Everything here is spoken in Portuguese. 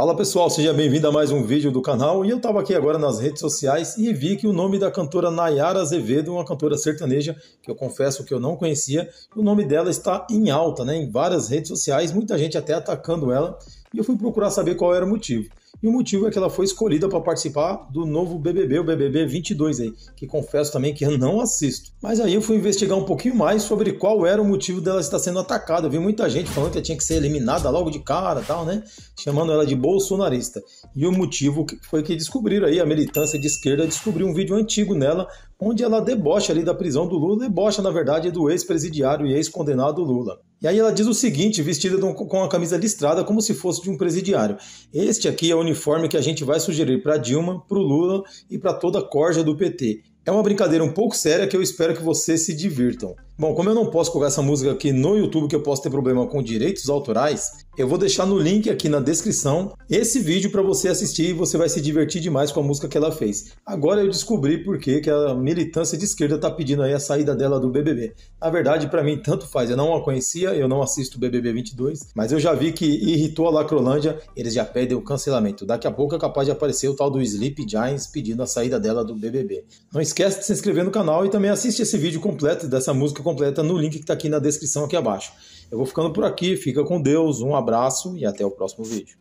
Fala pessoal, seja bem-vindo a mais um vídeo do canal. E eu estava aqui agora nas redes sociais e vi que o nome da cantora Nayara Azevedo, uma cantora sertaneja que eu confesso que eu não conhecia, o nome dela está em alta, né, em várias redes sociais, muita gente até atacando ela. E eu fui procurar saber qual era o motivo. E o motivo é que ela foi escolhida para participar do novo BBB, o BBB 22 aí, que confesso também que eu não assisto. Mas aí eu fui investigar um pouquinho mais sobre qual era o motivo dela estar sendo atacada. Eu vi muita gente falando que ela tinha que ser eliminada logo de cara, tal, né? Chamando ela de bolsonarista. E o motivo foi que descobriram aí a militância de esquerda descobriu um vídeo antigo nela onde ela debocha ali da prisão do Lula, debocha na verdade do ex-presidiário e ex-condenado Lula. E aí ela diz o seguinte, vestida com a camisa listrada, como se fosse de um presidiário. Este aqui é o uniforme que a gente vai sugerir para Dilma, para o Lula e para toda a corja do PT. É uma brincadeira um pouco séria que eu espero que vocês se divirtam. Bom, como eu não posso colocar essa música aqui no YouTube, que eu posso ter problema com direitos autorais, eu vou deixar no link aqui na descrição esse vídeo para você assistir e você vai se divertir demais com a música que ela fez. Agora eu descobri por que, que a militância de esquerda está pedindo aí a saída dela do BBB. Na verdade, para mim, tanto faz. Eu não a conhecia, eu não assisto o BBB 22, mas eu já vi que irritou a Lacrolândia, eles já pedem o cancelamento. Daqui a pouco é capaz de aparecer o tal do Sleep Giants pedindo a saída dela do BBB. Não esquece de se inscrever no canal e também assiste esse vídeo completo dessa música completa no link que está aqui na descrição aqui abaixo. Eu vou ficando por aqui, fica com Deus, um abraço e até o próximo vídeo.